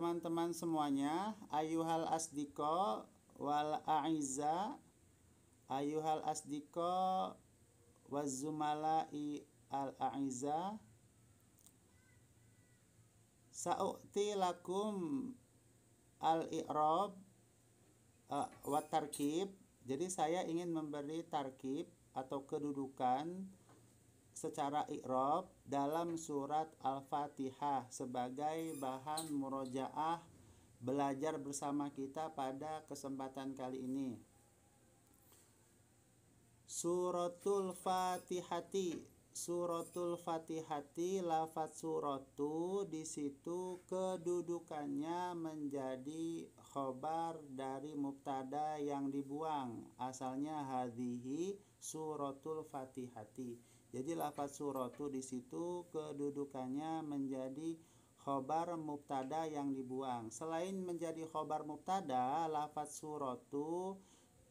teman-teman semuanya ayuhal asdiko wal aiza ayuhal asdiko wazumalai al aiza sa'uti lakum al i'rob uh, eh, wa tarkib jadi saya ingin memberi tarkib atau kedudukan secara ikrob dalam surat Al-Fatihah sebagai bahan murojaah belajar bersama kita pada kesempatan kali ini. Suratul Fatihati Suratul Fatihati lafat suratu di situ kedudukannya menjadi khobar dari mubtada yang dibuang asalnya hadhihi suratul fatihati jadi lafaz suratu di situ kedudukannya menjadi khobar mubtada yang dibuang. Selain menjadi khobar mubtada, lafaz suratu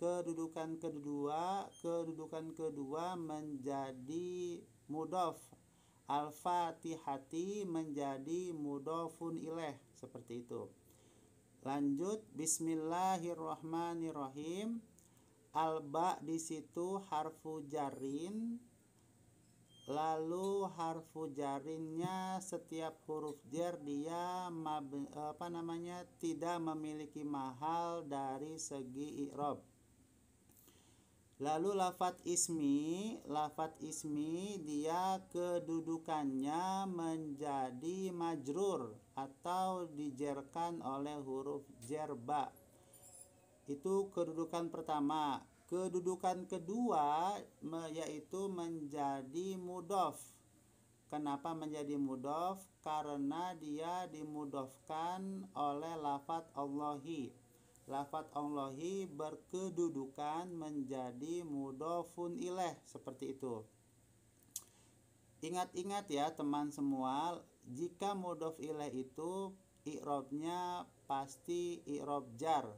kedudukan kedua kedudukan kedua menjadi mudof al-fatihati menjadi mudofun ilah seperti itu lanjut bismillahirrahmanirrahim alba di situ harfu jarin lalu harfu jarinnya setiap huruf jar dia apa namanya tidak memiliki mahal dari segi i'rob lalu lafat ismi lafat ismi dia kedudukannya menjadi majrur atau dijerkan oleh huruf jerba itu kedudukan pertama Kedudukan kedua yaitu menjadi mudof. Kenapa menjadi mudof? Karena dia dimudofkan oleh lafat Allahi. Lafat Allahi berkedudukan menjadi mudofun ileh seperti itu. Ingat-ingat ya teman semua, jika mudof ileh itu i'robnya pasti i'rob jar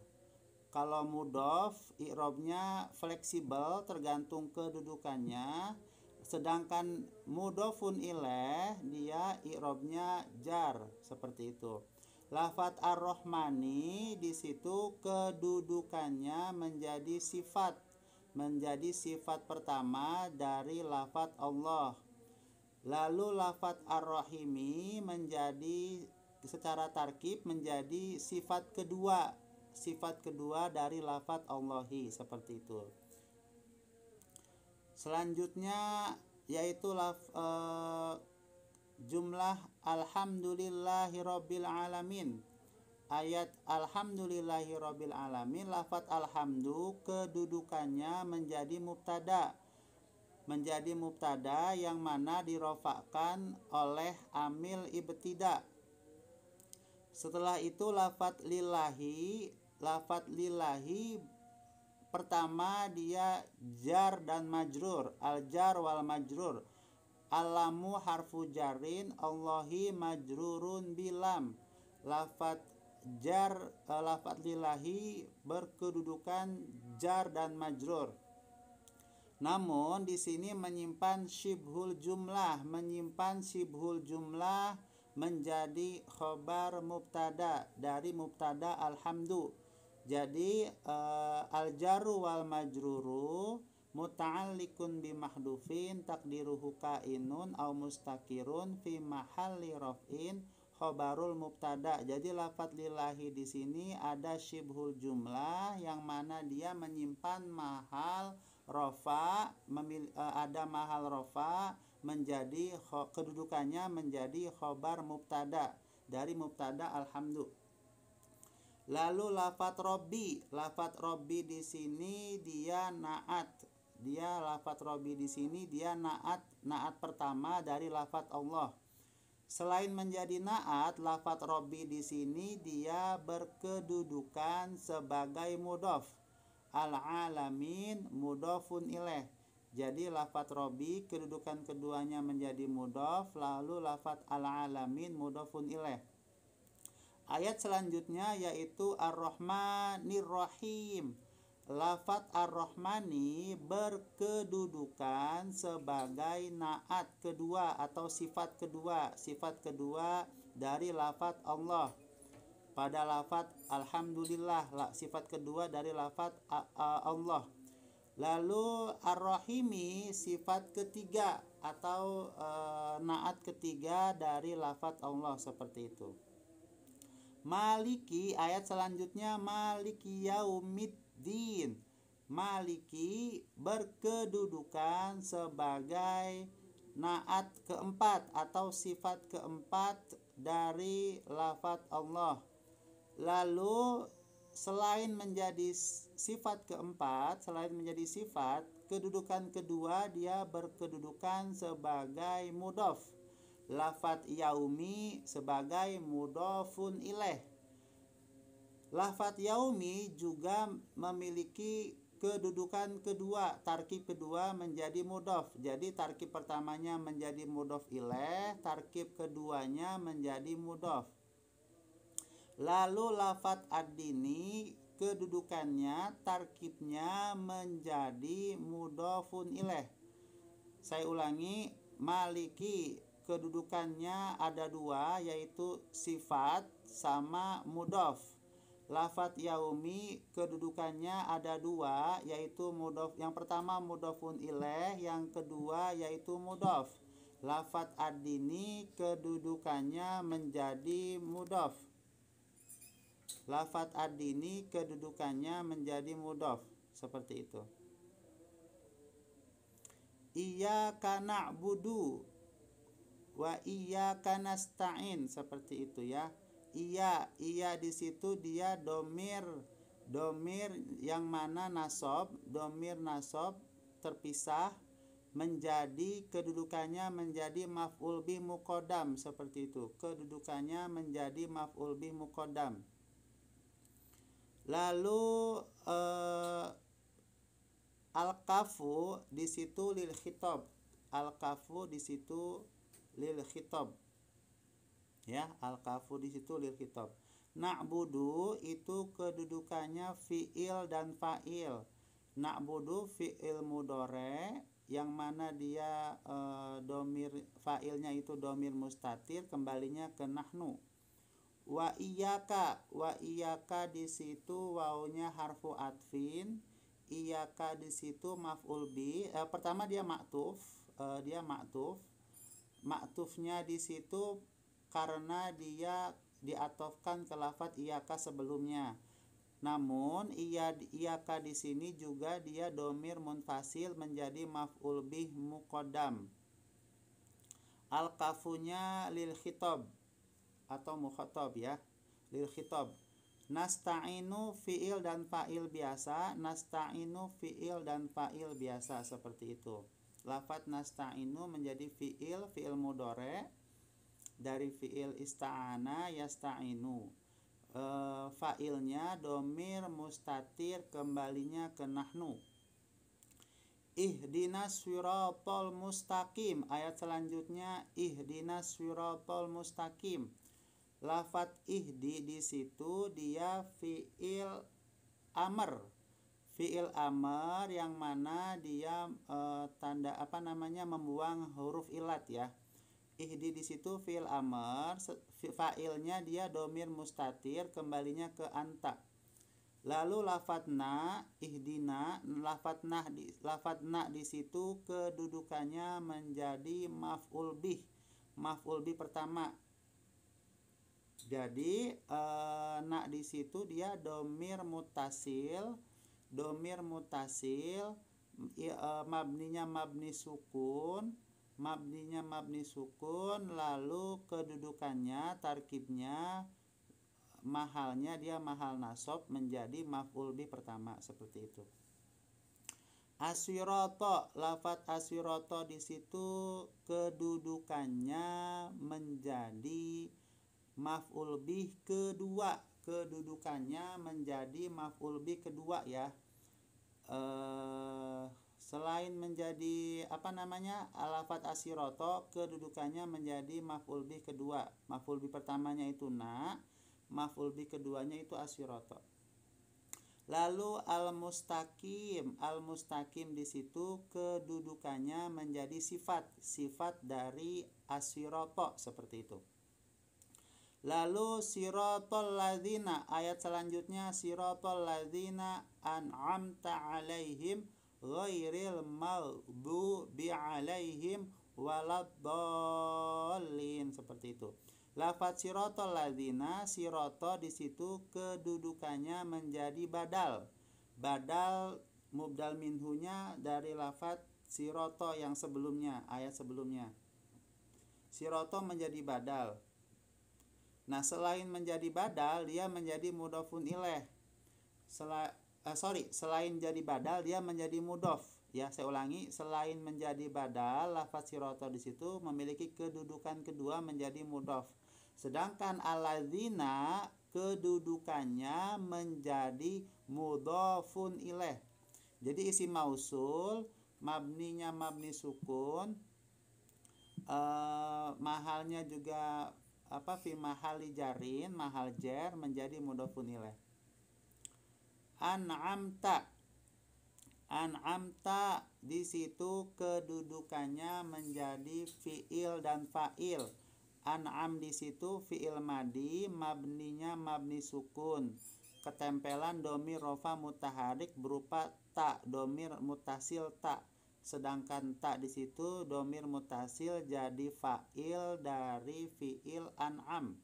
kalau mudof irobnya fleksibel tergantung kedudukannya. Sedangkan mudofun ileh dia irobnya jar seperti itu. Lafat ar-Rahmani di situ kedudukannya menjadi sifat menjadi sifat pertama dari lafat Allah. Lalu lafat ar-Rahimi menjadi secara tarkib menjadi sifat kedua sifat kedua dari lafat Allahi seperti itu. Selanjutnya yaitu laf, e, jumlah alhamdulillahirabbil alamin. Ayat alhamdulillahirabbil alamin lafat alhamdu kedudukannya menjadi mubtada. Menjadi mubtada yang mana dirofakkan oleh amil ibtida. Setelah itu lafat lillahi lafat lillahi pertama dia jar dan majrur al jar wal majrur alamu harfu jarin allahi majrurun bilam lafat jar uh, lafat lillahi berkedudukan jar dan majrur namun di sini menyimpan shibhul jumlah, menyimpan shibhul jumlah menjadi khobar mubtada dari mubtada alhamdu jadi uh, eh, al jaru wal majruru muta'alliqun bi mahdufin takdiruhu kainun au mustakirun fi mahalli raf'in khobarul mubtada. Jadi lafat lillahi di sini ada syibhul jumlah yang mana dia menyimpan mahal rofa memil, eh, ada mahal rofa menjadi kedudukannya menjadi khobar mubtada dari mubtada alhamdulillah Lalu lafat robi, lafat robi di sini dia naat. Dia lafat robi di sini dia naat, naat pertama dari lafat Allah. Selain menjadi naat, lafat robi di sini dia berkedudukan sebagai mudof. Al-alamin mudofun ileh. Jadi lafat robi kedudukan keduanya menjadi mudof, lalu lafat al-alamin mudofun ileh. Ayat selanjutnya yaitu Ar-Rahmanir Rahim. Lafat Ar-Rahmani berkedudukan sebagai naat kedua atau sifat kedua, sifat kedua dari lafat Allah. Pada lafat Alhamdulillah, sifat kedua dari lafat Allah. Lalu Ar-Rahimi sifat ketiga atau eh, naat ketiga dari lafat Allah seperti itu. Maliki ayat selanjutnya Maliki yaumiddin. Maliki berkedudukan sebagai naat keempat atau sifat keempat dari lafat Allah. Lalu selain menjadi sifat keempat, selain menjadi sifat, kedudukan kedua dia berkedudukan sebagai mudof lafat yaumi sebagai mudofun ileh. Lafat yaumi juga memiliki kedudukan kedua, tarkib kedua menjadi mudof. Jadi tarkib pertamanya menjadi mudof ileh, tarkib keduanya menjadi mudof. Lalu lafat adini kedudukannya tarkibnya menjadi mudofun ileh. Saya ulangi maliki kedudukannya ada dua yaitu sifat sama mudof lafat yaumi kedudukannya ada dua yaitu mudof yang pertama mudofun ileh yang kedua yaitu mudof lafat adini kedudukannya menjadi mudof lafat adini kedudukannya menjadi mudof seperti itu iya kana budu wa iyyaka nasta'in seperti itu ya iya iya di situ dia domir domir yang mana nasob domir nasob terpisah menjadi kedudukannya menjadi maf'ul bih mukodam seperti itu kedudukannya menjadi maf'ul bih mukodam lalu eh, al kafu di situ lil khitab. al kafu di situ lil khitab ya al kafu di situ lil khitab na'budu itu kedudukannya fi'il dan fa'il na'budu fi'il mudore yang mana dia e, domir fa'ilnya itu domir mustatir kembalinya ke nahnu wa iyaka wa iyaka di situ waunya harfu atfin iyaka di situ maf'ul bi e, pertama dia maktuf e, eh, dia maktuf maktufnya di situ karena dia diatofkan ke lafat iyaka sebelumnya. Namun iya iyaka di sini juga dia domir munfasil menjadi maf'ul bih muqaddam. Al kafunya lil khitab atau mukhatab ya. Lil khitab. Nasta'inu fi'il dan fa'il biasa, nasta'inu fi'il dan fa'il biasa seperti itu lafat nasta'inu menjadi fi'il fi'il mudore dari fi'il ista'ana yasta'inu e, fa'ilnya domir mustatir kembalinya ke nahnu ihdinas swiratol mustaqim ayat selanjutnya ihdinas swiratol mustaqim lafat ih di situ dia fi'il amr fiil amar yang mana dia e, tanda apa namanya membuang huruf ilat ya ihdi di situ fiil amar failnya dia domir mustatir kembalinya ke anta lalu lafadna ihdina lafadna di lafadna di situ kedudukannya menjadi maf'ul bih maf'ul bih pertama jadi e, eh, nak di situ dia domir mutasil domir mutasil ya, e, mabninya mabni sukun mabninya mabni sukun lalu kedudukannya tarkibnya mahalnya dia mahal nasab menjadi maf'ul bi pertama seperti itu asyuroto lafat asyuroto di situ kedudukannya menjadi maf'ul bih kedua kedudukannya menjadi maf'ul bi kedua ya. Eh selain menjadi apa namanya alafat asiroto kedudukannya menjadi maf'ul bi kedua maf'ul bi pertamanya itu na maf'ul bi keduanya itu asiroto lalu al mustaqim al mustaqim di situ kedudukannya menjadi sifat sifat dari asiroto seperti itu Lalu sirotol ladhina Ayat selanjutnya Sirotol ladhina an'amta alaihim Ghairil bi alaihim Waladolin Seperti itu Lafat siratul ladina siroto di situ kedudukannya menjadi badal. Badal mubdal minhunya dari lafat siroto yang sebelumnya ayat sebelumnya. Siroto menjadi badal. Nah, selain menjadi badal, dia menjadi mudofun ileh Sela, uh, sorry, selain jadi badal, dia menjadi mudof. Ya, saya ulangi, selain menjadi badal, lafaz siroto di situ memiliki kedudukan kedua menjadi mudof. Sedangkan alazina kedudukannya menjadi mudofun ileh Jadi isi mausul, mabninya mabni sukun, eh, mahalnya juga apa fi mahali jarin mahal jar menjadi mudhofun an'amta an'amta di situ kedudukannya menjadi fiil dan fa'il an'am di situ fiil madi mabninya mabni sukun ketempelan domir rofa mutaharik berupa tak domir mutasil tak sedangkan tak di situ domir mutasil jadi fa'il dari fi'il an'am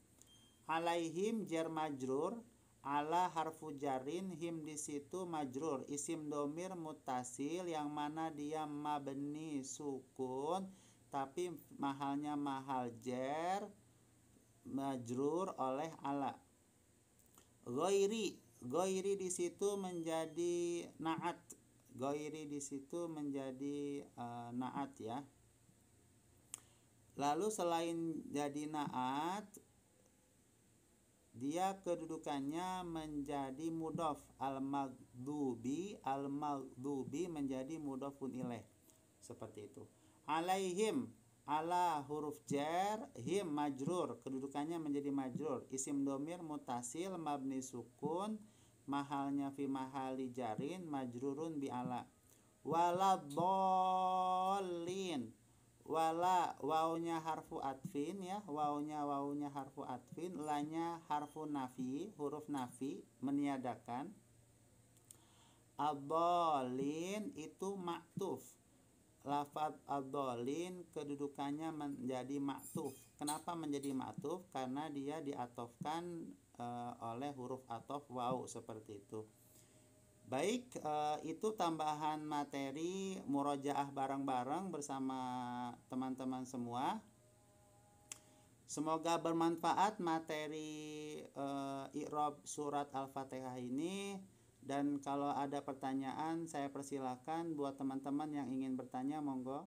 alaihim jar majrur ala harfu jarin him di situ majrur isim domir mutasil yang mana dia mabni sukun tapi mahalnya mahal jar majrur oleh ala goiri goiri di situ menjadi naat goiri di situ menjadi uh, naat ya lalu selain jadi naat dia kedudukannya menjadi mudof al magdubi al magdubi menjadi mudofun ilaih seperti itu alaihim ala huruf jer him majrur kedudukannya menjadi majrur isim domir mutasil mabni sukun mahalnya fi mahali jarin majrurun bi ala wala dolin wala waunya harfu atfin ya waunya waunya harfu atfin lanya harfu nafi huruf nafi meniadakan abolin itu maktuf lafat adolin kedudukannya menjadi maktuf. Kenapa menjadi maktuf? Karena dia diatofkan e, oleh huruf atof wau seperti itu. Baik, e, itu tambahan materi murojaah barang-barang bersama teman-teman semua. Semoga bermanfaat materi e, eh, Irob surat Al-Fatihah ini. Dan kalau ada pertanyaan, saya persilakan buat teman-teman yang ingin bertanya, monggo.